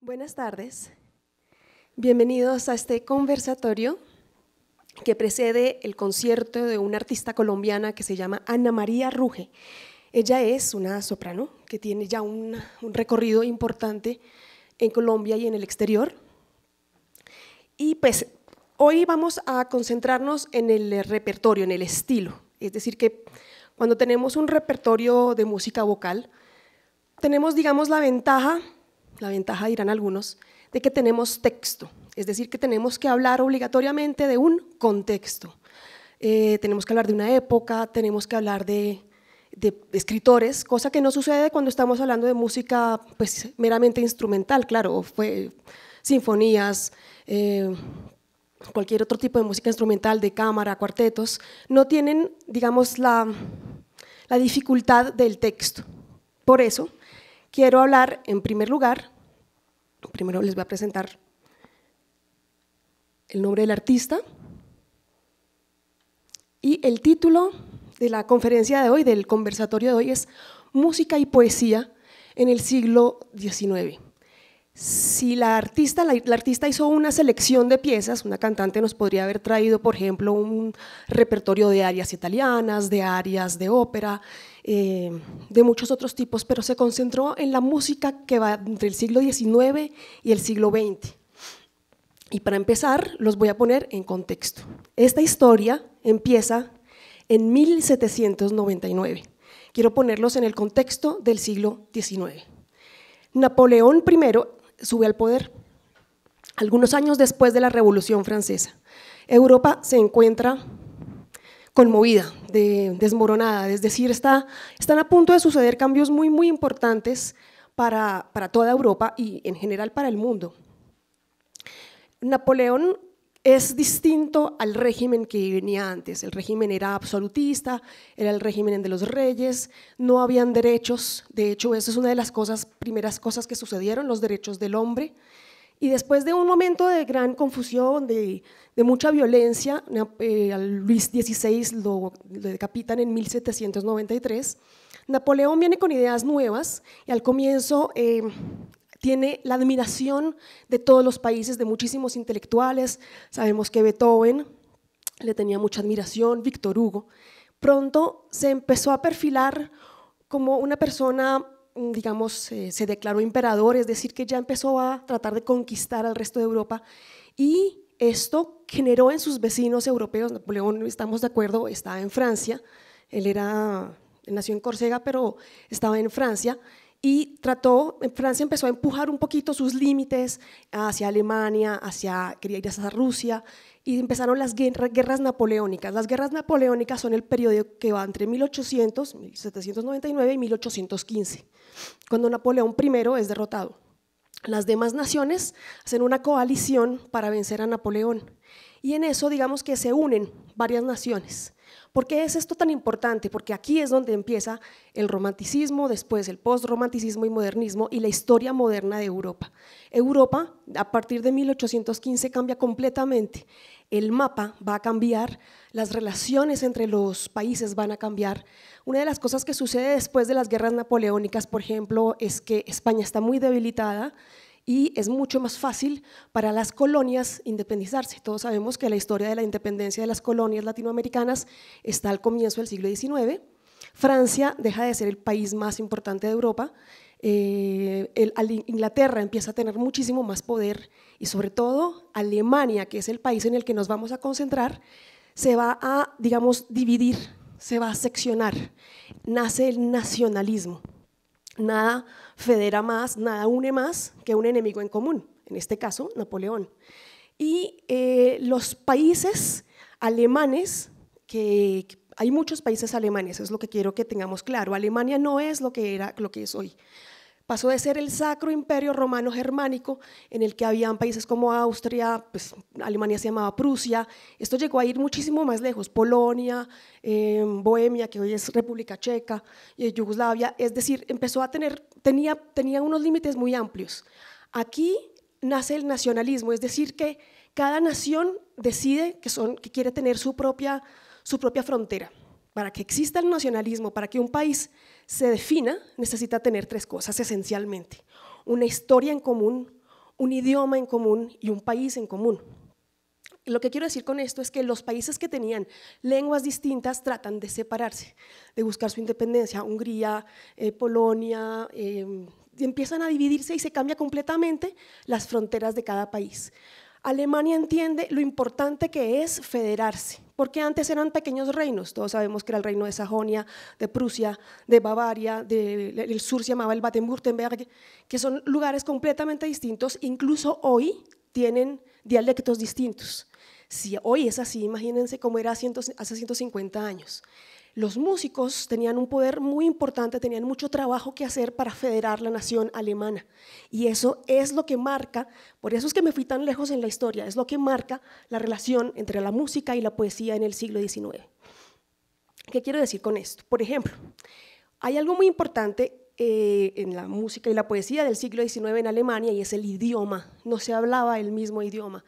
Buenas tardes. Bienvenidos a este conversatorio que precede el concierto de una artista colombiana que se llama Ana María Ruge. Ella es una soprano que tiene ya un, un recorrido importante en Colombia y en el exterior. Y pues hoy vamos a concentrarnos en el repertorio, en el estilo. Es decir, que cuando tenemos un repertorio de música vocal, tenemos, digamos, la ventaja la ventaja dirán algunos, de que tenemos texto, es decir, que tenemos que hablar obligatoriamente de un contexto. Eh, tenemos que hablar de una época, tenemos que hablar de, escritores, cosa que no sucede cuando estamos hablando de música pues, meramente instrumental, claro, fue sinfonías, eh, cualquier otro tipo de música instrumental, de cámara, cuartetos, no tienen, digamos, la, la dificultad del texto. Por eso, quiero hablar, en primer lugar, Primero les voy a presentar el nombre del artista y el título de la conferencia de hoy, del conversatorio de hoy, es Música y Poesía en el siglo XIX si la artista, la, artista hizo una selección de piezas, una cantante nos podría haber traído, por ejemplo, un repertorio de arias italianas, de arias de ópera, eh, de muchos otros tipos, pero se concentró en la música que va entre el siglo XIX y el siglo XX. Y para empezar, los voy a poner en contexto. Esta historia empieza en 1799. Quiero ponerlos en el contexto del siglo XIX. Napoleón I sube al poder. Algunos años después de la Revolución Francesa, Europa se encuentra conmovida, desmoronada, es decir, está, están a punto de suceder cambios muy, muy importantes para, para toda Europa y en general para el mundo. Napoleón es distinto al régimen que venía antes. El régimen era absolutista, era el régimen de los reyes, no habían derechos. De hecho, esa es una de las primeras cosas que sucedieron, los derechos del hombre. Y después de un momento de gran confusión, de, mucha violencia, a eh, Luis XVI lo, decapitan en 1793. Napoleón viene con ideas nuevas y al comienzo eh, tiene la admiración de todos los países, de muchísimos intelectuales. Sabemos que Beethoven le tenía mucha admiración, Víctor Hugo. Pronto se empezó a perfilar como una persona, mm, digamos, se declaró emperador, es decir, que ya empezó a tratar de conquistar al resto de Europa. Y esto generó en sus vecinos europeos, Napoleón, estamos de acuerdo, estaba en Francia, él era, nació en Córcega, pero estaba en Francia, y trató, Francia empezó a empujar un poquito sus límites hacia Alemania, hacia, quería ir hacia Rusia, y empezaron las guerras, napoleónicas. Las guerras napoleónicas son el periodo que va entre 1800, 1799 y 1815, cuando Napoleón I es derrotado. Las demás naciones hacen una coalición para vencer a Napoleón. Y en eso, digamos que se unen varias naciones. ¿Por qué es esto tan importante? Porque aquí es donde empieza el romanticismo, después el postromanticismo y modernismo y la historia moderna de Europa. Europa, a partir de 1815, cambia completamente. El mapa va a cambiar, las relaciones entre los países van a cambiar. Una de las cosas que sucede después de las guerras napoleónicas, por ejemplo, es que España está muy debilitada, y es mucho más fácil para las colonias independizarse. Todos sabemos que la historia de la independencia de las colonias latinoamericanas está al comienzo del siglo XIX. Francia deja de ser el país más importante de Europa. Eh, Inglaterra empieza a tener muchísimo más poder y sobre todo Alemania, que es el país en el que nos vamos a concentrar, se va a, digamos, dividir, se va a seccionar. Nace el nacionalismo. Nada federa más, nada une más que un enemigo en común, en este caso Napoleón. Y eh, los países alemanes, que hay muchos países alemanes, es lo que quiero que tengamos claro, Alemania no es lo que, era, lo que es hoy pasó de ser el sacro imperio romano germánico, en el que habían países como Austria, pues Alemania se llamaba Prusia, esto llegó a ir muchísimo más lejos, Polonia, eh, Bohemia, que hoy es República Checa, y Yugoslavia, es decir, empezó a tener, tenía, unos límites muy amplios. Aquí nace el nacionalismo, es decir, que cada nación decide que, quiere tener su propia frontera para que exista el nacionalismo, para que un país se defina, necesita tener tres cosas esencialmente. Una historia en común, un idioma en común y un país en común. lo que quiero decir con esto es que los países que tenían lenguas distintas tratan de separarse, de buscar su independencia. Hungría, eh, Polonia, eh, empiezan a dividirse y se cambia completamente las fronteras de cada país. Alemania entiende lo importante que es federarse porque antes eran pequeños reinos. Todos sabemos que era el reino de Sajonia, de Prusia, de Bavaria, de, el sur se llamaba el Baden-Württemberg, que son lugares completamente distintos, incluso hoy tienen dialectos distintos. Si hoy es así, imagínense cómo era hace 150 años los músicos tenían un poder muy importante, tenían mucho trabajo que hacer para federar la nación alemana. Y eso es lo que marca, por eso es que me fui tan lejos en la historia, es lo que marca la relación entre la música y la poesía en el siglo XIX. ¿Qué quiero decir con esto? Por ejemplo, hay algo muy importante eh, en la música y la poesía del siglo XIX en Alemania y es el idioma. No se hablaba el mismo idioma.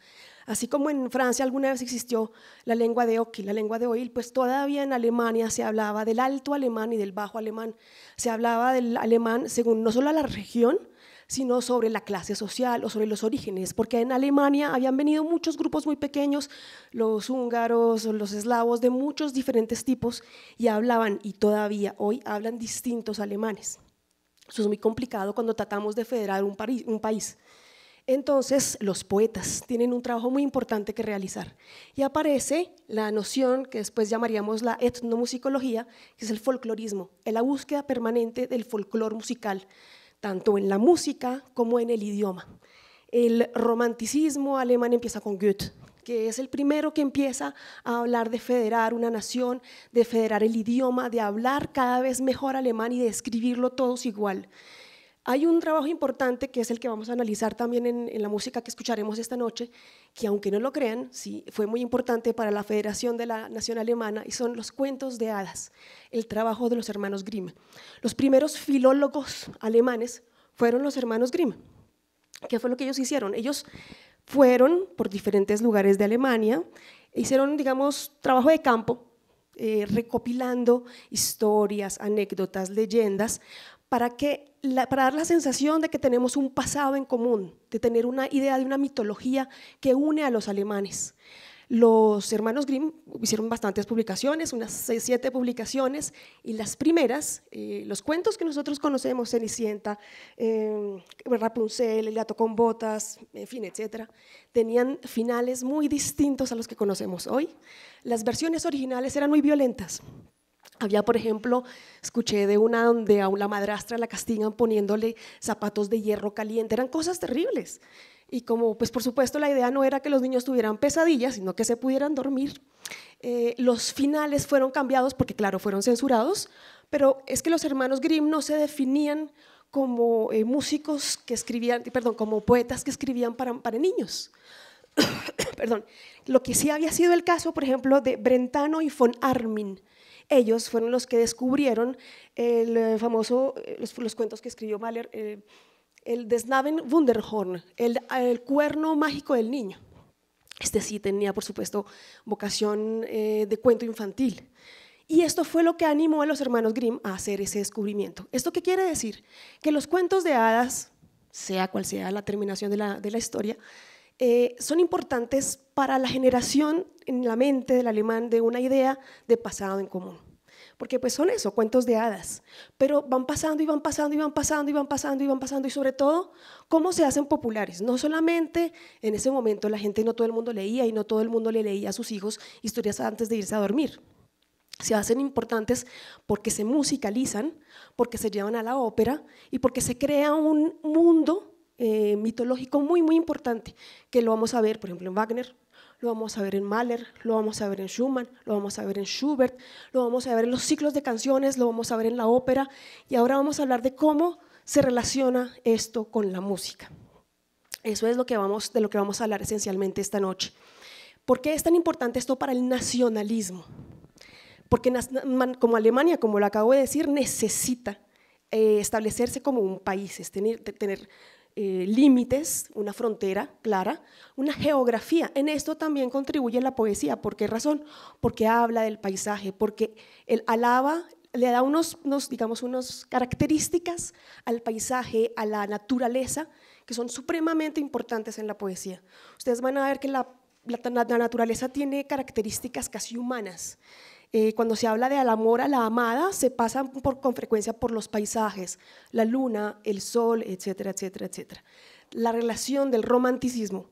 Así como en Francia alguna vez existió la lengua de Oki, la lengua de Oil, pues todavía en Alemania se hablaba del alto alemán y del bajo alemán. Se hablaba del alemán según no solo la región, sino sobre la clase social o sobre los orígenes, porque en Alemania habían venido muchos grupos muy pequeños, los húngaros, los eslavos, de muchos diferentes tipos, y hablaban, y todavía hoy hablan distintos alemanes. Eso es muy complicado cuando tratamos de federar un, un país. Entonces, los poetas tienen un trabajo muy importante que realizar. Y aparece la noción que después llamaríamos la etnomusicología, que es el folclorismo, la búsqueda permanente del folclor musical, tanto en la música como en el idioma. El romanticismo alemán empieza con Goethe, que es el primero que empieza a hablar de federar una nación, de federar el idioma, de hablar cada vez mejor alemán y de escribirlo todos igual. Hay un trabajo importante que es el que vamos a analizar también en, la música que escucharemos esta noche, que aunque no lo crean, sí, fue muy importante para la Federación de la Nación Alemana y son los cuentos de hadas, el trabajo de los hermanos Grimm. Los primeros filólogos alemanes fueron los hermanos Grimm. ¿Qué fue lo que ellos hicieron? Ellos fueron por diferentes lugares de Alemania, hicieron, digamos, trabajo de campo, eh, recopilando historias, anécdotas, leyendas, para que para dar la sensación de que tenemos un pasado en común, de tener una idea de una mitología que une a los alemanes. Los hermanos Grimm hicieron bastantes publicaciones, unas siete publicaciones, y las primeras, eh, los cuentos que nosotros conocemos, Cenicienta, eh, Rapunzel, El gato con botas, en fin, etcétera, tenían finales muy distintos a los que conocemos hoy. Las versiones originales eran muy violentas, había, por ejemplo, escuché de una donde a una madrastra la castigan poniéndole zapatos de hierro caliente. Eran cosas terribles. Y como, pues por supuesto, la idea no era que los niños tuvieran pesadillas, sino que se pudieran dormir. Eh, los finales fueron cambiados porque, claro, fueron censurados, pero es que los hermanos Grimm no se definían como eh, músicos que escribían, perdón, como poetas que escribían para, niños. perdón, lo que sí había sido el caso, por ejemplo, de Brentano y von Armin, ellos fueron los que descubrieron el eh, famoso, eh, los, cuentos que escribió Mahler, eh, el Desnaven Wunderhorn, el, cuerno mágico del niño. Este sí tenía, por supuesto, vocación de cuento infantil. Y esto fue lo que animó a los hermanos Grimm a hacer ese descubrimiento. ¿Esto qué quiere decir? Que los cuentos de hadas, sea cual sea la terminación de la historia, eh, son importantes para la generación en la mente del alemán de una idea de pasado en común. Porque pues son eso, cuentos de hadas. Pero van pasando y van pasando y van pasando y van pasando y van pasando y sobre todo, ¿cómo se hacen populares? No solamente en ese momento la gente, no todo el mundo leía y no todo el mundo le leía a sus hijos historias antes de irse a dormir se hacen importantes porque se musicalizan, porque se llevan a la ópera y porque se crea un mundo eh, mitológico muy, muy importante, que lo vamos a ver, por ejemplo, en Wagner, lo vamos a ver en Mahler, lo vamos a ver en Schumann, lo vamos a ver en Schubert, lo vamos a ver en los ciclos de canciones, lo vamos a ver en la ópera, y ahora vamos a hablar de cómo se relaciona esto con la música. Eso es lo que vamos, de lo que vamos a hablar esencialmente esta noche. ¿Por qué es tan importante esto para el nacionalismo? Porque como Alemania, como lo acabo de decir, necesita eh, establecerse como un país, es tener, tener eh, límites, una frontera clara, una geografía. En esto también contribuye la poesía. ¿Por qué razón? Porque habla del paisaje, porque él alaba, le da unos, digamos, unas características al paisaje, a la naturaleza, que son supremamente importantes en la poesía. Ustedes van a ver que la naturaleza tiene características casi humanas. Eh, cuando se habla de al amor a la amada, se pasan por, con frecuencia por los paisajes, la luna, el sol, etcétera, etcétera, etcétera. La relación del romanticismo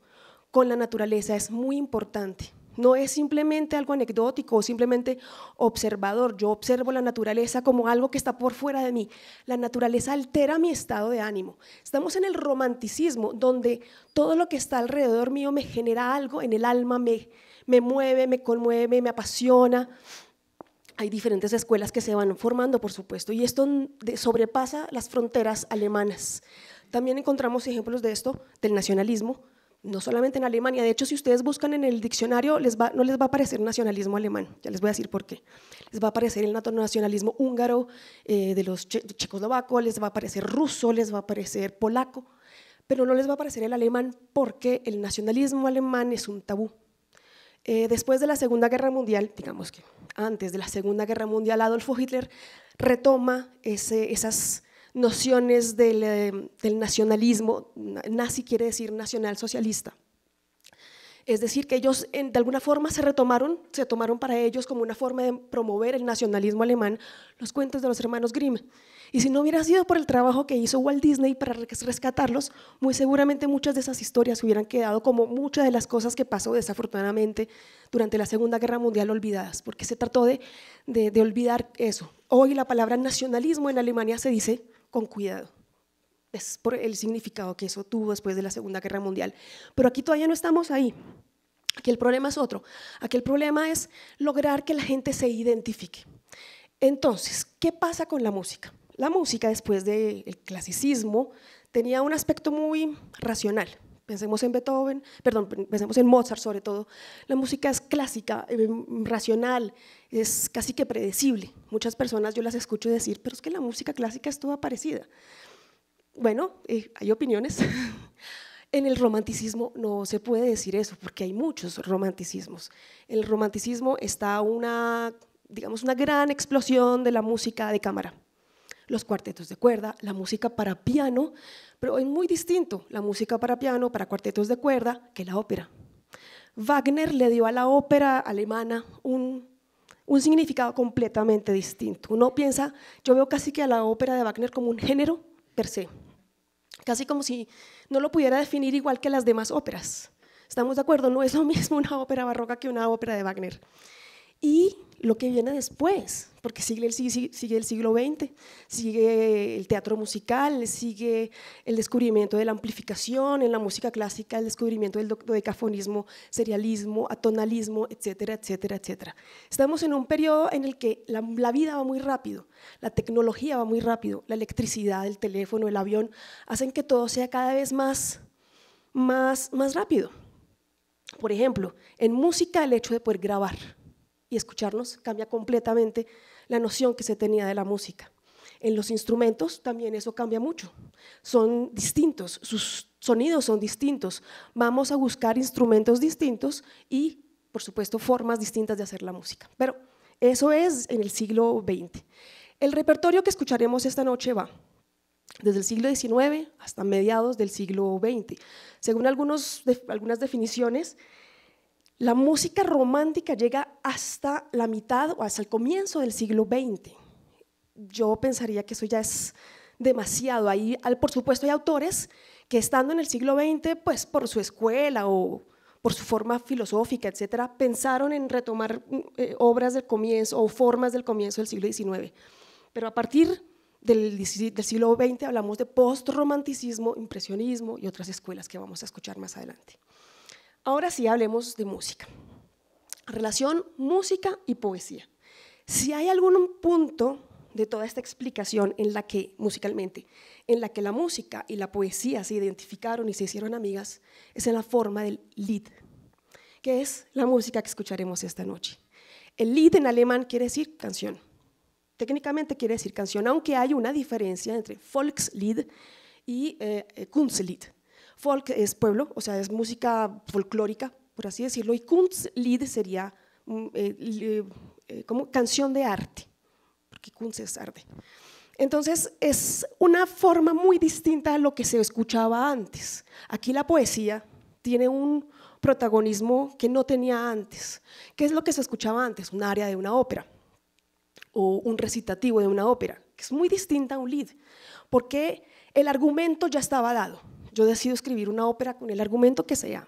con la naturaleza es muy importante. No es simplemente algo anecdótico o simplemente observador. Yo observo la naturaleza como algo que está por fuera de mí. La naturaleza altera mi estado de ánimo. Estamos en el romanticismo, donde todo lo que está alrededor mío me genera algo en el alma, me, me mueve, me conmueve, me apasiona hay diferentes escuelas que se van formando, por supuesto, y esto sobrepasa las fronteras alemanas. También encontramos ejemplos de esto, del nacionalismo, no solamente en Alemania, de hecho si ustedes buscan en el diccionario les va, no les va a aparecer nacionalismo alemán, ya les voy a decir por qué. Les va a aparecer el nacionalismo húngaro, eh, de los che checoslovacos, les va a aparecer ruso, les va a aparecer polaco, pero no les va a aparecer el alemán porque el nacionalismo alemán es un tabú. Eh, después de la Segunda Guerra Mundial, digamos que antes de la Segunda Guerra Mundial, Adolfo Hitler retoma esas nociones del, eh, nacionalismo, nazi quiere decir nacional socialista. Es decir, que ellos de alguna forma se retomaron, se tomaron para ellos como una forma de promover el nacionalismo alemán los cuentos de los hermanos Grimm. Y si no hubiera sido por el trabajo que hizo Walt Disney para rescatarlos, muy seguramente muchas de esas historias hubieran quedado como muchas de las cosas que pasó desafortunadamente durante la Segunda Guerra Mundial olvidadas, porque se trató de olvidar eso. Hoy la palabra nacionalismo en Alemania se dice con cuidado es por el significado que eso tuvo después de la Segunda Guerra Mundial. Pero aquí todavía no estamos ahí. Aquí el problema es otro. Aquí el problema es lograr que la gente se identifique. Entonces, ¿qué pasa con la música? La música, después del clasicismo, tenía un aspecto muy racional. Pensemos en Beethoven, perdón, pensemos en Mozart sobre todo. La música es clásica, eh, racional, es casi que predecible. Muchas personas yo las escucho decir, pero es que la música clásica es toda parecida. Bueno, eh, hay opiniones. en el romanticismo no se puede decir eso, porque hay muchos romanticismos. En el romanticismo está una, digamos, una gran explosión de la música de cámara. Los cuartetos de cuerda, la música para piano, pero es muy distinto la música para piano, para cuartetos de cuerda, que la ópera. Wagner le dio a la ópera alemana un, un significado completamente distinto. Uno piensa, yo veo casi que a la ópera de Wagner como un género per se, Casi como si no lo pudiera definir igual que las demás óperas. ¿Estamos de acuerdo? No es lo mismo una ópera barroca que una ópera de Wagner y lo que viene después, porque sigue el, siglo XX, sigue el teatro musical, sigue el descubrimiento de la amplificación en la música clásica, el descubrimiento del decafonismo, serialismo, atonalismo, etcétera, etcétera, etcétera. Estamos en un periodo en el que la, vida va muy rápido, la tecnología va muy rápido, la electricidad, el teléfono, el avión, hacen que todo sea cada vez más, más, más rápido. Por ejemplo, en música el hecho de poder grabar y escucharnos cambia completamente la noción que se tenía de la música. En los instrumentos también eso cambia mucho. Son distintos, sus sonidos son distintos. Vamos a buscar instrumentos distintos y, por supuesto, formas distintas de hacer la música. Pero eso es en el siglo XX. El repertorio que escucharemos esta noche va desde el siglo XIX hasta mediados del siglo XX. Según algunas definiciones, la música romántica llega hasta la mitad o hasta el comienzo del siglo XX. Yo pensaría que eso ya es demasiado. Ahí, por supuesto, hay autores que estando en el siglo XX, pues por su escuela o por su forma filosófica, etcétera, pensaron en retomar mm, eh, obras del comienzo o formas del comienzo del siglo XIX. Pero a partir del siglo XX hablamos de postromanticismo, impresionismo y otras escuelas que vamos a escuchar más adelante. Ahora sí hablemos de música. Relación música y poesía. Si hay algún punto de toda esta explicación en la que, musicalmente, en la que la música y la poesía se identificaron y se hicieron amigas, es en la forma del Lied, que es la música que escucharemos esta noche. El Lied en alemán quiere decir canción. Técnicamente quiere decir canción, aunque hay una diferencia entre Volkslied y eh, eh, Kunstlied. Folk es pueblo, o sea, es música folclórica, por así decirlo, y Kunstlied sería mm, eh, eh, eh, como canción de arte, porque Kunst es arte. Entonces es una forma muy distinta a lo que se escuchaba antes. Aquí la poesía tiene un protagonismo que no tenía antes. ¿Qué es lo que se escuchaba antes? Un área de una ópera o un recitativo de una ópera, que es muy distinta a un lead, porque el argumento ya estaba dado. Yo decido escribir una ópera con el argumento que sea,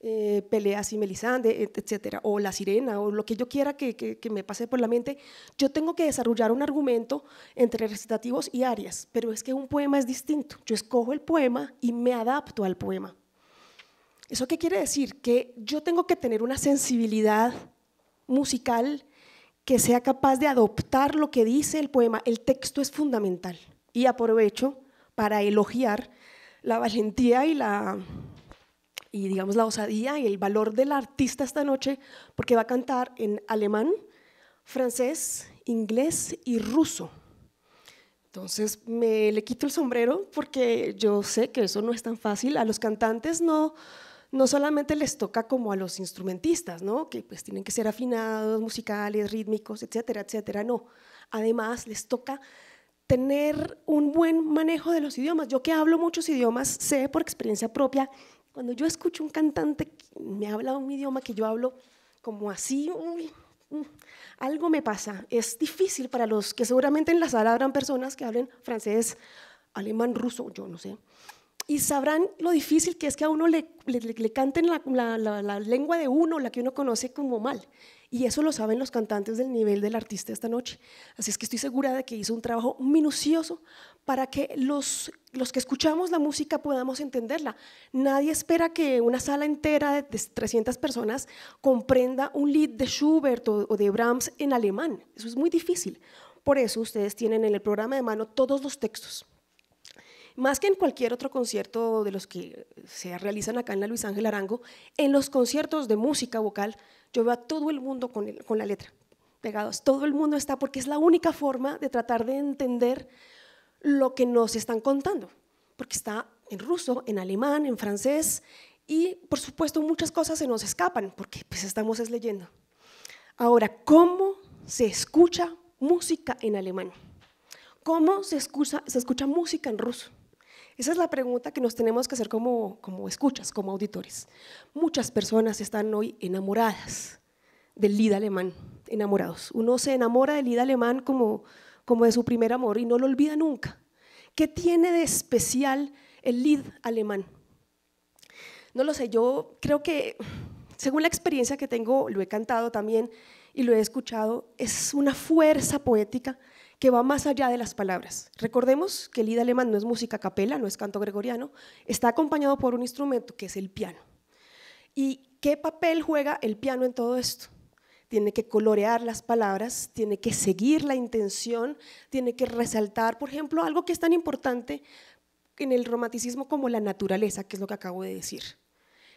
eh, peleas y Melisande, etcétera, o La Sirena, o lo que yo quiera que, que, me pase por la mente, yo tengo que desarrollar un argumento entre recitativos y arias, pero es que un poema es distinto. Yo escojo el poema y me adapto al poema. ¿Eso qué quiere decir? Que yo tengo que tener una sensibilidad musical que sea capaz de adoptar lo que dice el poema. El texto es fundamental. Y aprovecho para elogiar la valentía y la y digamos la osadía y el valor del artista esta noche porque va a cantar en alemán, francés, inglés y ruso. Entonces me le quito el sombrero porque yo sé que eso no es tan fácil. A los cantantes no, no solamente les toca como a los instrumentistas, ¿no? que pues tienen que ser afinados, musicales, rítmicos, etcétera, etcétera. No, además les toca tener un buen manejo de los idiomas. Yo que hablo muchos idiomas, sé por experiencia propia, cuando yo escucho un cantante que me habla un idioma que yo hablo como así, mm, algo me pasa. Es difícil para los que seguramente en la sala habrán personas que hablen francés, alemán, ruso, yo no sé y sabrán lo difícil que es que a uno le, le, canten la, lengua de uno, la que uno conoce como mal. Y eso lo saben los cantantes del nivel del artista esta noche. Así es que estoy segura de que hizo un trabajo minucioso para que los, que escuchamos la música podamos entenderla. Nadie espera que una sala entera de 300 personas comprenda un lead de Schubert o de Brahms en alemán. Eso es muy difícil. Por eso ustedes tienen en el programa de mano todos los textos más que en cualquier otro concierto de los que se realizan acá en la Luis Ángel Arango, en los conciertos de música vocal yo veo a todo el mundo con, la letra pegados. Todo el mundo está porque es la única forma de tratar de entender lo que nos están contando, porque está en ruso, en alemán, en francés y por supuesto muchas cosas se nos escapan porque pues estamos es leyendo. Ahora, ¿cómo se escucha música en alemán? ¿Cómo se se escucha música en ruso? Esa es la pregunta que nos tenemos que hacer como, escuchas, como auditores. Muchas personas están hoy enamoradas del lid alemán, enamorados. Uno se enamora del lid alemán como, como de su primer amor y no lo olvida nunca. ¿Qué tiene de especial el lid alemán? No lo sé, yo creo que, según la experiencia que tengo, lo he cantado también y lo he escuchado, es una fuerza poética que va más allá de las palabras. Recordemos que el ida alemán no es música capela, no es canto gregoriano, está acompañado por un instrumento que es el piano. ¿Y qué papel juega el piano en todo esto? Tiene que colorear las palabras, tiene que seguir la intención, tiene que resaltar, por ejemplo, algo que es tan importante en el romanticismo como la naturaleza, que es lo que acabo de decir.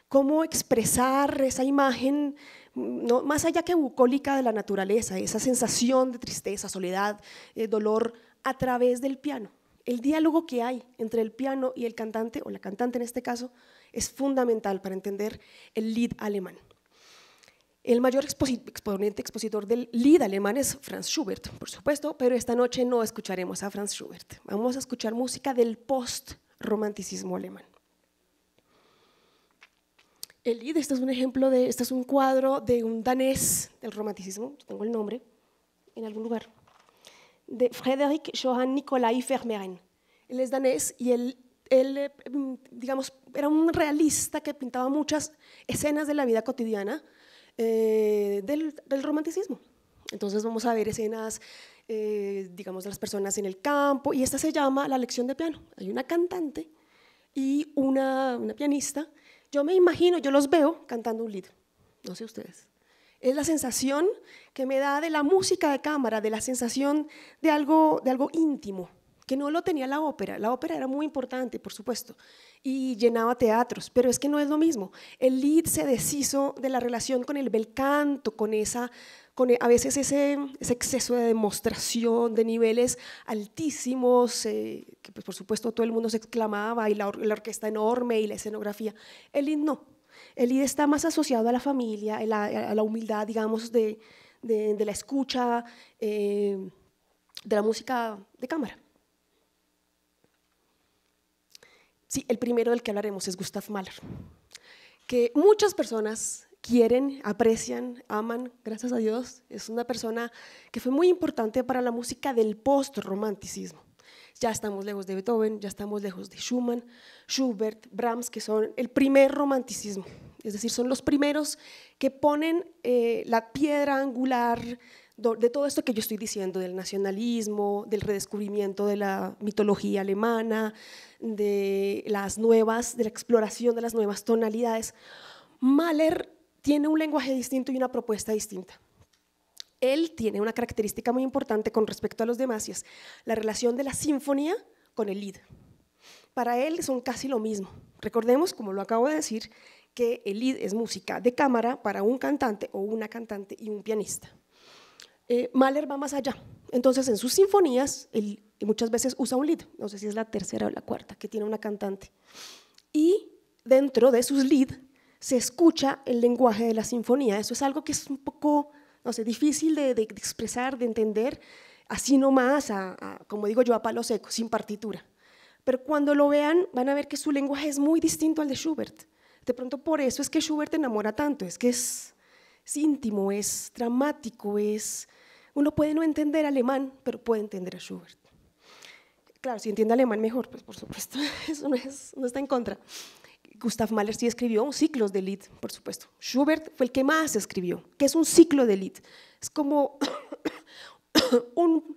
Cómo expresar esa imagen más allá que bucólica de la naturaleza, esa sensación de tristeza, soledad, eh, dolor a través del piano. El diálogo que hay entre el piano y el cantante, o la cantante en este caso, es fundamental para entender el Lied alemán. El mayor exponente expositor del Lied alemán es Franz Schubert, por supuesto, pero esta noche no escucharemos a Franz Schubert. Vamos a escuchar música del post-romanticismo alemán. Elid, este es un ejemplo de, este es un cuadro de un danés del romanticismo, tengo el nombre, en algún lugar, de Frédéric Johann Nicolai Vermeeren. Él es danés y él, mm, digamos, era un realista que pintaba muchas escenas de la vida cotidiana eh, del, romanticismo. Entonces vamos a ver escenas eh, digamos, de las personas en el campo, y esta se llama la lección de piano. Hay una cantante y una pianista yo me imagino, yo los veo cantando un litro, no sé ustedes. Es la sensación que me da de la música de cámara, de la sensación de algo íntimo, que no lo tenía la ópera. La ópera era muy importante, por supuesto, y llenaba teatros, pero es que no es lo mismo. El lead se deshizo de la relación con el bel canto, con esa con e, a veces ese, exceso de demostración de niveles altísimos, eh, que pues, por supuesto todo el mundo se exclamaba, y la, orquesta enorme y la escenografía. El lead no. El lead está más asociado a la familia, a la, humildad, digamos, de, la escucha, eh, de la música de cámara. Sí, el primero del que hablaremos es Gustav Mahler, que muchas personas quieren, aprecian, aman, gracias a Dios. Es una persona que fue muy importante para la música del post-romanticismo. Ya estamos lejos de Beethoven, ya estamos lejos de Schumann, Schubert, Brahms, que son el primer romanticismo. Es decir, son los primeros que ponen eh, la piedra angular de todo esto que yo estoy diciendo, del nacionalismo, del redescubrimiento de la mitología alemana, de las nuevas, de la exploración de las nuevas tonalidades, Mahler tiene un lenguaje distinto y una propuesta distinta. Él tiene una característica muy importante con respecto a los demás la relación de la sinfonía con el lead. Para él son casi lo mismo. Recordemos, como lo acabo de decir, que el lead es música de cámara para un cantante o una cantante y un pianista. Eh, Mahler va más allá. Entonces, en sus sinfonías, muchas veces usa un lead, no sé si es la tercera o la cuarta, que tiene una cantante. Y dentro de sus leads se escucha el lenguaje de la sinfonía. Eso es algo que es un poco, no sé, difícil de, expresar, de entender, así nomás, a, como digo yo, a palo seco, sin partitura. Pero cuando lo vean, van a ver que su lenguaje es muy distinto al de Schubert. De pronto, por eso es que Schubert enamora tanto, es que es es íntimo, es dramático, es... Uno puede no entender alemán, pero puede entender a Schubert. Claro, si entiende alemán mejor, pues por supuesto, eso no, está en contra. Gustav Mahler sí escribió ciclos de Lied, por supuesto. Schubert fue el que más escribió, que es un ciclo de Lied. Es como un,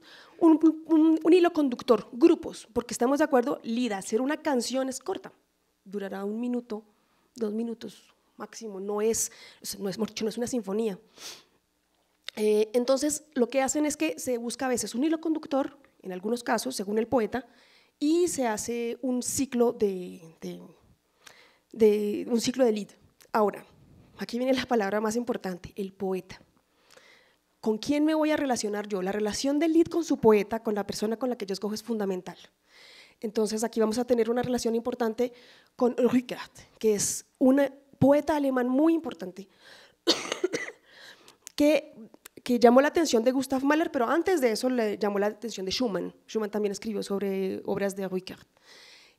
hilo conductor, grupos, porque estamos de acuerdo, Lied, hacer una canción es corta, durará un minuto, dos minutos, máximo, no es, no es, no es una sinfonía. Eh, entonces, lo que hacen es que se busca a veces un hilo conductor, en algunos casos, según el poeta, y se hace un ciclo de, de, un ciclo de lead. Ahora, aquí viene la palabra más importante, el poeta. ¿Con quién me voy a relacionar yo? La relación del lead con su poeta, con la persona con la que yo escojo, es fundamental. Entonces aquí vamos a tener una relación importante con Ricard, que es una, poeta alemán muy importante, que, llamó la atención de Gustav Mahler, pero antes de eso le llamó la atención de Schumann. Schumann también escribió sobre obras de Rückert.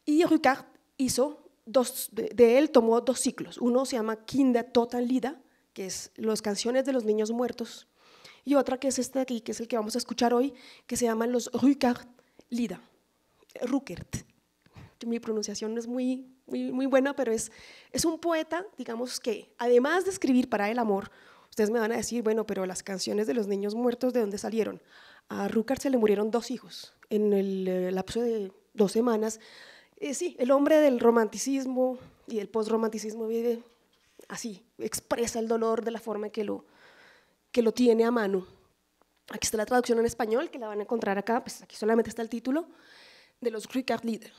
Y Rückert hizo dos, de, él tomó dos ciclos. Uno se llama Kinder Total que es Las canciones de los niños muertos, y otra que es este aquí, que es el que vamos a escuchar hoy, que se llama los Rückert Lida mi pronunciación no es muy, muy, buena, pero es, un poeta, digamos que, además de escribir para el amor, ustedes me van a decir, bueno, pero las canciones de los niños muertos, ¿de dónde salieron? A Rúcar se le murieron dos hijos en el eh, lapso de dos semanas. Eh, sí, el hombre del romanticismo y del postromanticismo vive así, expresa el dolor de la forma que lo, que lo tiene a mano. Aquí está la traducción en español, que la van a encontrar acá, pues aquí solamente está el título, de los cricket Lieder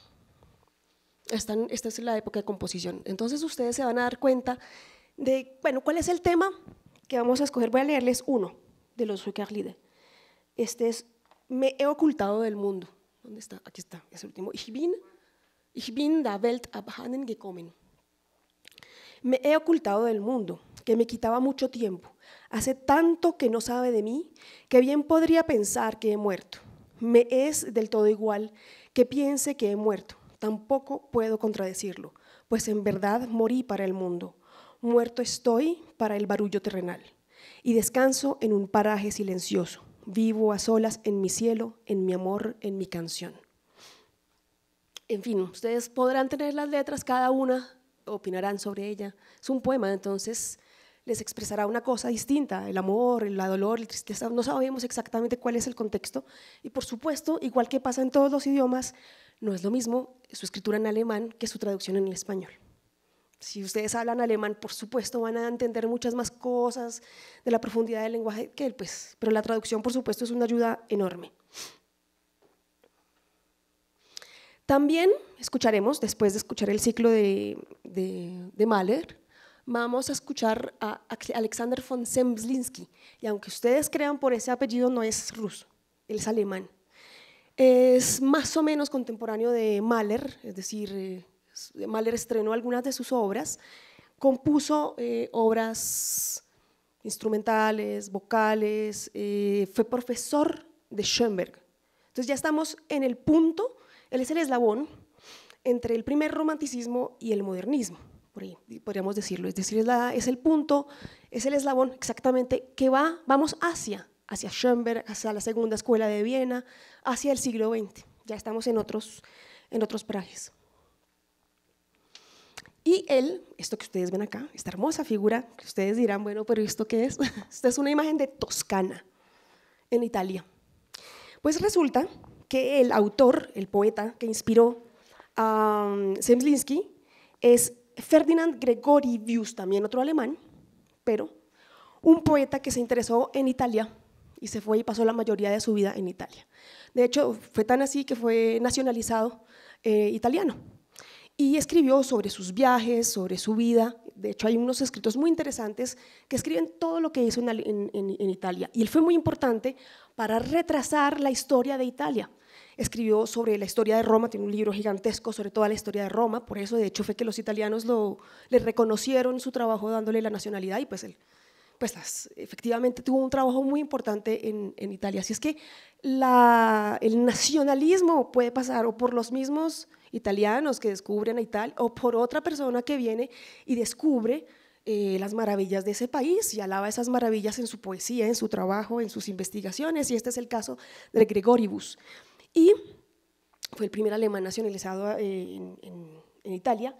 esta es la época de composición. Entonces ustedes se van a dar cuenta de, bueno, ¿cuál es el tema que vamos a escoger? Voy a leerles uno de los Sucarlide. Este es Me he ocultado del mundo. ¿Dónde está? Aquí está, es el último. ich bin Welt abhanden gekommen. Me he ocultado del mundo, que me quitaba mucho tiempo. Hace tanto que no sabe de mí, que bien podría pensar que he muerto. Me es del todo igual que piense que he muerto tampoco puedo contradecirlo, pues en verdad morí para el mundo, muerto estoy para el barullo terrenal, y descanso en un paraje silencioso, vivo a solas en mi cielo, en mi amor, en mi canción. En fin, ustedes podrán tener las letras, cada una opinarán sobre ella. Es un poema, entonces les expresará una cosa distinta, el amor, el dolor, la tristeza, no sabemos exactamente cuál es el contexto. Y por supuesto, igual que pasa en todos los idiomas, no es lo mismo su escritura en alemán que su traducción en el español. Si ustedes hablan alemán, por supuesto, van a entender muchas más cosas de la profundidad del lenguaje que él, pues, pero la traducción, por supuesto, es una ayuda enorme. También escucharemos, después de escuchar el ciclo de, de, Mahler, vamos a escuchar a Alexander von Zemblinsky. Y aunque ustedes crean por ese apellido, no es ruso, él es alemán es más o menos contemporáneo de Mahler, es decir, eh, Mahler estrenó algunas de sus obras, compuso eh, obras instrumentales, vocales, eh, fue profesor de Schoenberg. Entonces ya estamos en el punto, él es el eslabón entre el primer romanticismo y el modernismo, podríamos decirlo. Es decir, es, es el punto, es el eslabón exactamente que va, vamos hacia hacia Schoenberg, hacia la Segunda Escuela de Viena, hacia el siglo XX. Ya estamos en otros, en otros parajes. Y él, esto que ustedes ven acá, esta hermosa figura, que ustedes dirán, bueno, pero ¿esto qué es? Esta es una imagen de Toscana, en Italia. Pues resulta que el autor, el poeta que inspiró a Semlinsky, um, es Ferdinand gregory también otro alemán, pero un poeta que se interesó en Italia y se fue y pasó la mayoría de su vida en Italia. De hecho, fue tan así que fue nacionalizado eh, italiano y escribió sobre sus viajes, sobre su vida. De hecho, hay unos escritos muy interesantes que escriben todo lo que hizo en, Italia. Y él fue muy importante para retrasar la historia de Italia. Escribió sobre la historia de Roma, tiene un libro gigantesco sobre toda la historia de Roma. Por eso, de hecho, fue que los italianos lo, le reconocieron su trabajo dándole la nacionalidad y pues él pues efectivamente tuvo un trabajo muy importante en, Italia. Así es que el nacionalismo puede pasar o por los mismos italianos que descubren a Italia o por otra persona que viene y descubre eh, las maravillas de ese país y alaba esas maravillas en su poesía, en su trabajo, en sus investigaciones. Y este es el caso de Gregoribus. Y fue el primer alemán nacionalizado eh, en, en, en Italia.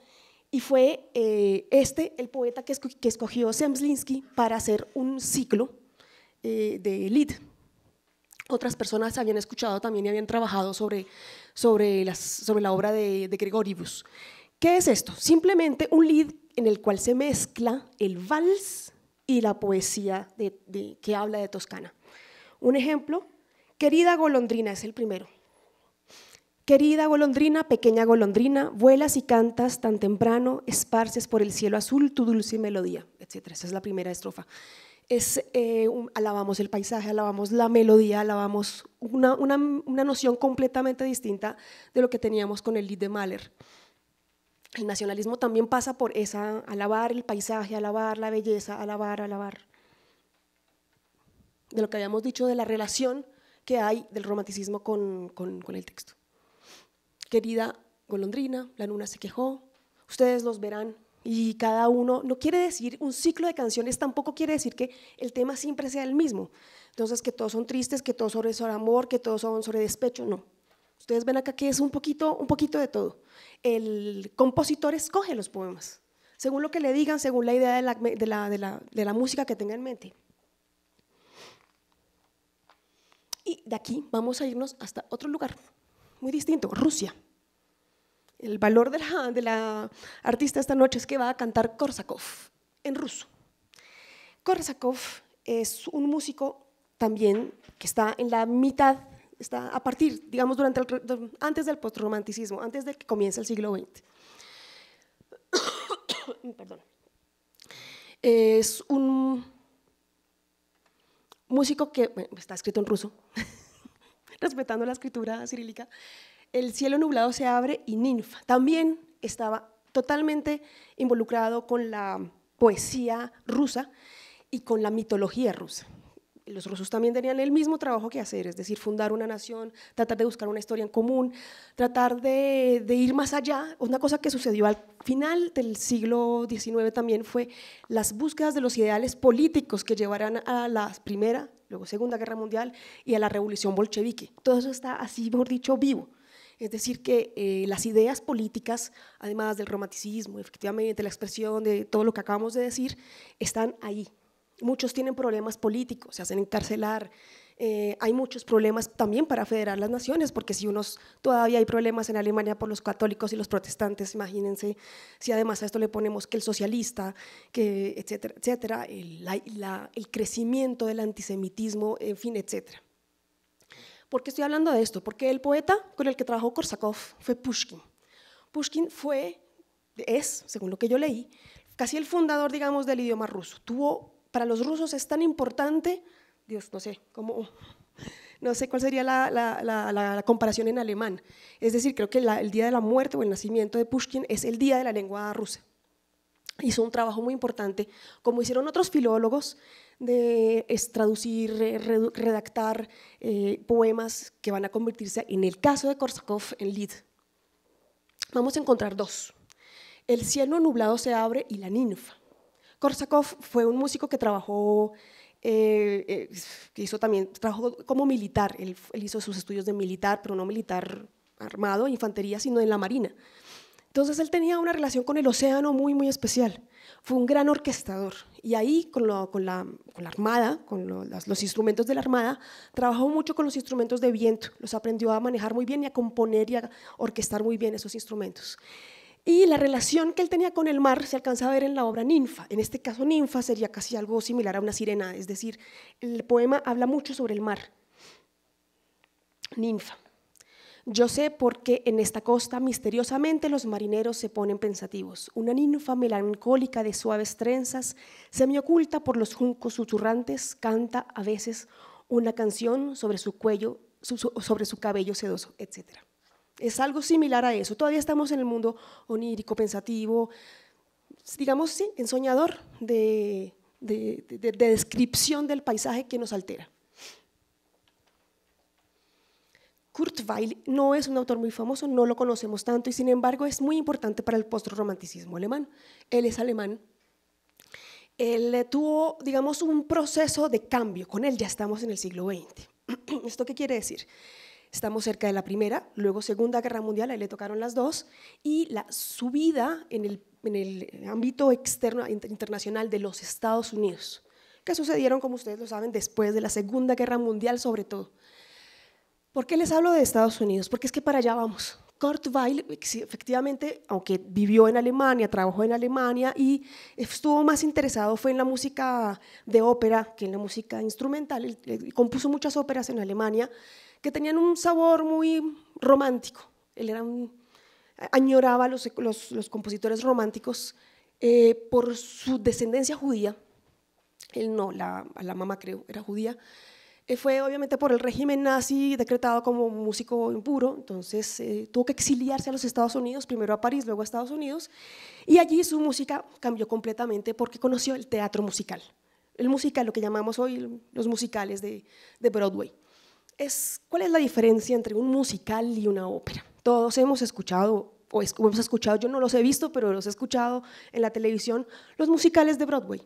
Y fue eh, este el poeta que, escogió, que para hacer un ciclo eh, de Lied. Otras personas habían escuchado también y habían trabajado sobre, la obra de, de Gregoribus. ¿Qué es esto? Simplemente un Lied en el cual se mezcla el vals y la poesía que habla de Toscana. Un ejemplo, Querida golondrina es el primero. Querida golondrina, pequeña golondrina, vuelas y cantas tan temprano, esparces por el cielo azul tu dulce melodía, etc. Esa es la primera estrofa. Es, eh, alabamos el paisaje, alabamos la melodía, alabamos una, noción completamente distinta de lo que teníamos con el lead de Mahler. El nacionalismo también pasa por esa, alabar el paisaje, alabar la belleza, alabar, alabar. De lo que habíamos dicho de la relación que hay del romanticismo con el texto. Querida golondrina, la luna se quejó, ustedes los verán. Y cada uno, no quiere decir un ciclo de canciones, tampoco quiere decir que el tema siempre sea el mismo. Entonces, que todos son tristes, que todos sobre, sobre amor, que todos son sobre despecho, no. Ustedes ven acá que es un poquito, un poquito de todo. El compositor escoge los poemas, según lo que le digan, según la idea de la música que tenga en mente. Y de aquí vamos a irnos hasta otro lugar muy distinto, Rusia. El valor de la, artista esta noche es que va a cantar Korsakov en ruso. Korsakov es un músico también que está en la mitad, está a partir, digamos, durante antes del postromanticismo, antes de que comience el siglo XX. Perdón. Es un músico que, está escrito en ruso, respetando la escritura cirílica, el cielo nublado se abre y ninfa. También estaba totalmente involucrado con la poesía rusa y con la mitología rusa. Los rusos también tenían el mismo trabajo que hacer, es decir, fundar una nación, tratar de buscar una historia en común, tratar de, ir más allá. Una cosa que sucedió al final del siglo XIX también fue las búsquedas de los ideales políticos que llevarán a la Primera luego Segunda Guerra Mundial y a la Revolución Bolchevique. Todo eso está así, mejor dicho, vivo. Es decir, que eh, las ideas políticas, además del romanticismo, efectivamente, la expresión de todo lo que acabamos de decir, están ahí. Muchos tienen problemas políticos, se hacen encarcelar, eh, hay muchos problemas también para federar las naciones, porque si unos todavía hay problemas en Alemania por los católicos y los protestantes, imagínense si además a esto le ponemos que el socialista, que etcétera, etcétera, el, el crecimiento del antisemitismo, en fin, etcétera. ¿Por qué estoy hablando de esto? Porque el poeta con el que trabajó Korsakov fue Pushkin. Pushkin fue, es, según lo que yo leí, casi el fundador, digamos, del idioma ruso. Tuvo, para los rusos es tan importante Dios, no sé, cómo, no sé cuál sería la, comparación en alemán. Es decir, creo que el día de la muerte o el nacimiento de Pushkin es el día de la lengua rusa. Hizo un trabajo muy importante, como hicieron otros filólogos, de traducir, redactar eh, poemas que van a convertirse, en el caso de Korsakov, en Lid. Vamos a encontrar dos. El cielo nublado se abre y la ninfa. Korsakov fue un músico que trabajó eh, eh, hizo también, trabajó como militar, él, hizo sus estudios de militar, pero no militar armado, infantería, sino en la marina. Entonces él tenía una relación con el océano muy, muy especial. Fue un gran orquestador y ahí con, con, la, la, armada, con los instrumentos de la armada, trabajó mucho con los instrumentos de viento, los aprendió a manejar muy bien y a componer y a orquestar muy bien esos instrumentos. Y la relación que él tenía con el mar se alcanza a ver en la obra Ninfa. En este caso, Ninfa sería casi algo similar a una sirena, es decir, el poema habla mucho sobre el mar. Ninfa. Yo sé por qué en esta costa misteriosamente los marineros se ponen pensativos. Una ninfa melancólica de suaves trenzas, oculta por los juncos susurrantes, canta a veces una canción sobre su cuello, sobre su cabello sedoso, etcétera. Es algo similar a eso. Todavía estamos en el mundo onírico, pensativo, digamos, sí, ensoñador de, descripción del paisaje que nos altera. Kurt Weill no es un autor muy famoso, no lo conocemos tanto y sin embargo es muy importante para el postromanticismo alemán. Él es alemán. Él eh, tuvo, digamos, un proceso de cambio. Con él ya estamos en el siglo XX. ¿Esto qué quiere decir? Estamos cerca de la primera, luego Segunda Guerra Mundial, ahí le tocaron las dos, y la subida en el, en el ámbito externo internacional de los Estados Unidos, que sucedieron, como ustedes lo saben, después de la Segunda Guerra Mundial sobre todo. ¿Por qué les hablo de Estados Unidos? Porque es que para allá vamos. Kurt Weil, efectivamente, aunque vivió en Alemania, trabajó en Alemania y estuvo más interesado fue en la música de ópera que en la música instrumental. compuso muchas óperas en Alemania, que tenían un sabor muy romántico. Él era un, añoraba a los, compositores románticos eh, por su descendencia judía. Él no, la, mamá creo, era judía. Eh, fue obviamente por el régimen nazi decretado como músico impuro, entonces eh, tuvo que exiliarse a los Estados Unidos, primero a París, luego a Estados Unidos, y allí su música cambió completamente porque conoció el teatro musical, el musical, lo que llamamos hoy los musicales de Broadway. ¿cuál es la diferencia entre un musical y una ópera? Todos hemos escuchado, o hemos escuchado, yo no los he visto, pero los he escuchado en la televisión, los musicales de Broadway.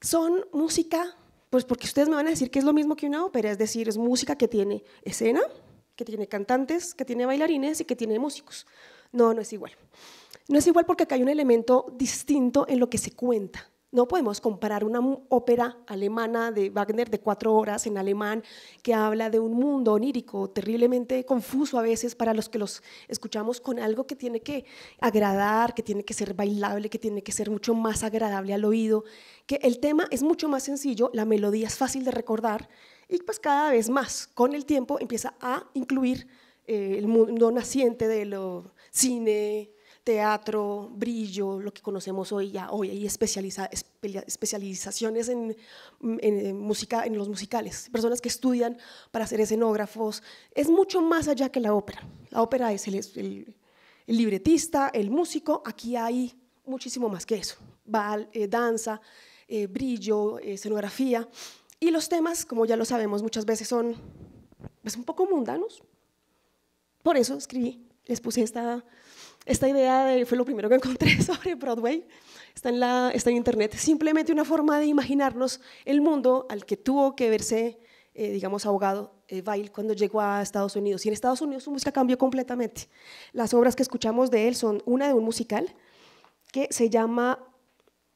Son música, pues porque ustedes me van a decir que es lo mismo que una ópera, es decir, es música que tiene escena, que tiene cantantes, que tiene bailarines y que tiene músicos. No, no es igual. No es igual porque acá hay un elemento distinto en lo que se cuenta. No podemos comparar una ópera alemana de Wagner de cuatro horas en alemán que habla de un mundo onírico terriblemente confuso a veces para los que los escuchamos con algo que tiene que agradar, que tiene que ser bailable, que tiene que ser mucho más agradable al oído, que el tema es mucho más sencillo, la melodía es fácil de recordar y pues cada vez más con el tiempo empieza a incluir eh, el mundo naciente de lo cine, teatro, brillo, lo que conocemos hoy ya, hoy hay especializaciones mm, en, música, en los musicales, personas que estudian para ser escenógrafos, es mucho más allá que la ópera. La ópera es el, libretista, el músico, aquí hay muchísimo más que eso, Bal, eh, danza, eh, brillo, escenografía, y los temas, como ya lo sabemos, muchas veces son pues, un poco mundanos. Por eso escribí, les puse esta esta idea fue lo primero que encontré sobre Broadway, está en, la, está en Internet, simplemente una forma de imaginarnos el mundo al que tuvo que verse, eh, digamos, ahogado eh, cuando llegó a Estados Unidos. Y en Estados Unidos su música cambió completamente. Las obras que escuchamos de él son una de un musical que se llama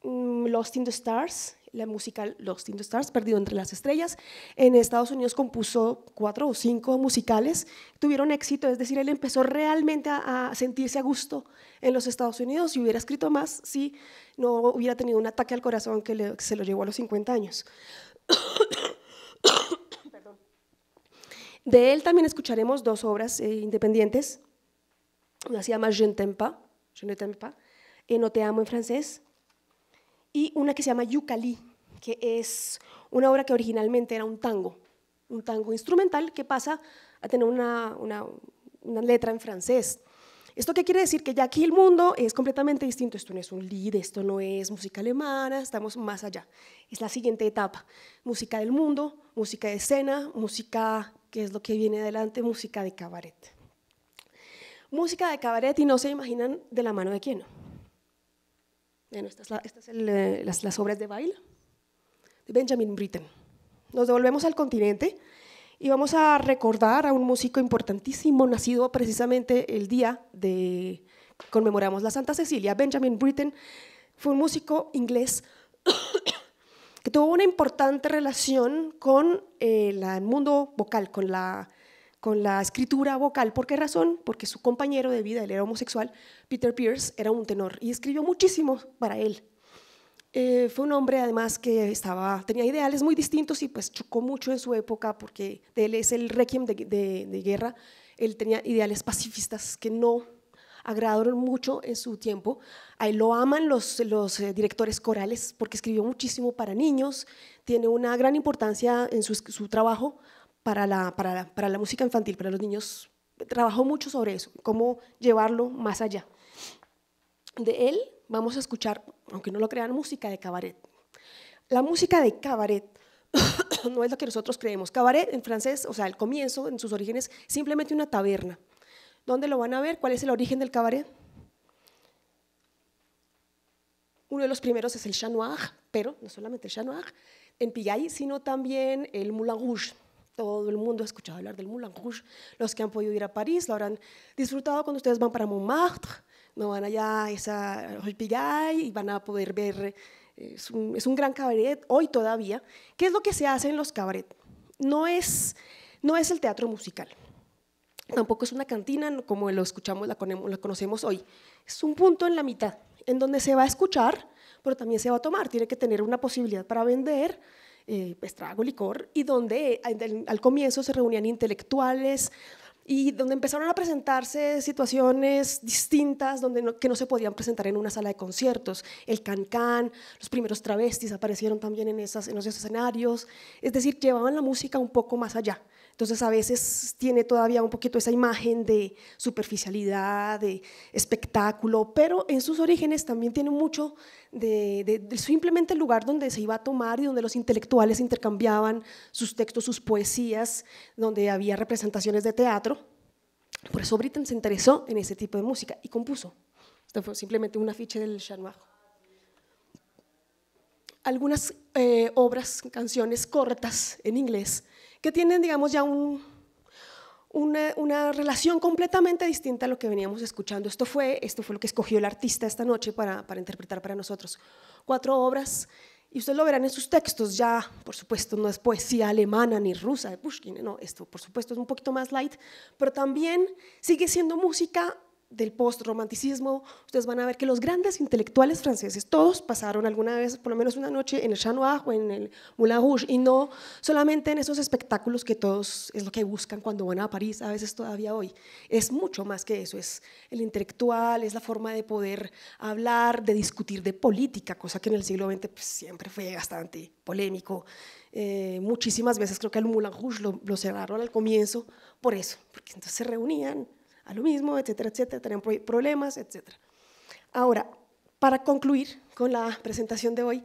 mm, Lost in the Stars la musical Los the Stars, Perdido entre las Estrellas. En Estados Unidos compuso cuatro o cinco musicales, tuvieron éxito, es decir, él empezó realmente a, sentirse a gusto en los Estados Unidos y hubiera escrito más si no hubiera tenido un ataque al corazón que, se lo llevó a los 50 años. De él también escucharemos dos obras eh, independientes. Una se llama Je ne t'aime pas, Je ne t'aime pas No te amo en francés, y una que se llama Yucalí, que es una obra que originalmente era un tango, un tango instrumental que pasa a tener una, letra en francés. ¿Esto qué quiere decir? Que ya aquí el mundo es completamente distinto. Esto no es un lead, esto no es música alemana, estamos más allá. Es la siguiente etapa. Música del mundo, música de escena, música que es lo que viene adelante, música de cabaret. Música de cabaret y no se imaginan de la mano de quién. Bueno, estas, son eh, las obras de baile. Benjamin Britten. Nos devolvemos al continente y vamos a recordar a un músico importantísimo nacido precisamente el día de conmemoramos la Santa Cecilia. Benjamin Britten fue un músico inglés que tuvo una importante relación con eh, el mundo vocal, con la, con la escritura vocal. ¿Por qué razón? Porque su compañero de vida, él era homosexual, Peter Pierce, era un tenor y escribió muchísimo para él. Eh, fue un hombre además que estaba, tenía ideales muy distintos y pues chocó mucho en su época porque él es el requiem de, guerra. Él tenía ideales pacifistas que no agradaron mucho en su tiempo. Ahí lo aman los, los eh, directores corales porque escribió muchísimo para niños, tiene una gran importancia en su, trabajo para para la música infantil, para los niños. Trabajó mucho sobre eso, cómo llevarlo más allá. De él vamos a escuchar, aunque no lo crean, música de cabaret. La música de cabaret no es lo que nosotros creemos. Cabaret en francés, o sea, el comienzo, en sus orígenes, simplemente una taberna. ¿Dónde lo van a ver? ¿Cuál es el origen del cabaret? Uno de los primeros es el Chanoir, pero no solamente el Chanoir, en Pillay, sino también el Moulin Rouge. Todo el mundo ha escuchado hablar del Moulin Rouge. Los que han podido ir a París lo habrán disfrutado cuando ustedes van para Montmartre no van allá a Olpigay y van a poder ver, eh, es un, gran cabaret hoy todavía. ¿Qué es lo que se hace en los cabaret? No es, no es el teatro musical, tampoco es una cantina como lo escuchamos, la, la conocemos hoy. Es un punto en la mitad, en donde se va a escuchar, pero también se va a tomar, tiene que tener una posibilidad para vender, eh, trago licor, y donde al comienzo se reunían intelectuales, y donde empezaron a presentarse situaciones distintas donde que no se podían presentar en una sala de conciertos. El cancán, los primeros travestis aparecieron también en, en esos escenarios, es decir, llevaban la música un poco más allá. Entonces a veces tiene todavía un poquito esa imagen de superficialidad, de espectáculo, pero en sus orígenes también tiene mucho de, simplemente el lugar donde se iba a tomar y donde los intelectuales intercambiaban sus textos, sus poesías, donde había representaciones de teatro. Por eso Britten se interesó en ese tipo de música y compuso. Esto fue simplemente un afiche del Algunas eh, obras, canciones cortas en inglés, que tienen, digamos, ya un una, relación completamente distinta a lo que veníamos escuchando. Esto fue, esto fue lo que escogió el artista esta noche para, para interpretar para nosotros. Cuatro obras, y ustedes lo verán en sus textos, ya, por supuesto, no es poesía alemana ni rusa de Pushkin, no, esto por supuesto es un poquito más light, pero también sigue siendo música del postromanticismo, ustedes van a ver que los grandes intelectuales franceses, todos pasaron alguna vez, por lo menos una noche, en el Chanois o en el Moulin Rouge, y no solamente en esos espectáculos que todos es lo que buscan cuando van a París, a veces todavía hoy. Es mucho más que eso, es el intelectual, es la forma de poder hablar, de discutir de política, cosa que en el siglo XX pues, siempre fue bastante polémico. Eh, muchísimas veces creo que el Moulin Rouge lo cerraron al comienzo por eso, porque entonces se reunían a lo mismo, etcétera, etcétera, tenían problemas, etcétera. Ahora, para concluir con la presentación de hoy,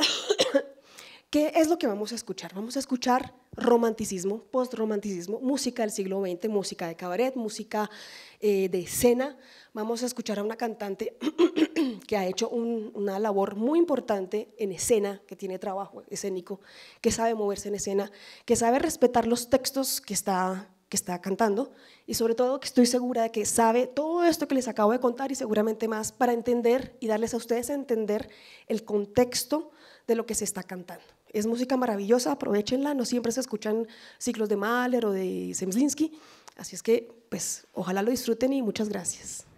¿qué es lo que vamos a escuchar? Vamos a escuchar romanticismo, postromanticismo, música del siglo XX, música de cabaret, música eh, de escena. Vamos a escuchar a una cantante que ha hecho una labor muy importante en escena, que tiene trabajo escénico, que sabe moverse en escena, que sabe respetar los textos que está que está cantando y sobre todo que estoy segura de que sabe todo esto que les acabo de contar y seguramente más para entender y darles a ustedes a entender el contexto de lo que se está cantando. Es música maravillosa, aprovechenla, no siempre se escuchan ciclos de Mahler o de Zemzlinski, así es que pues ojalá lo disfruten y muchas gracias.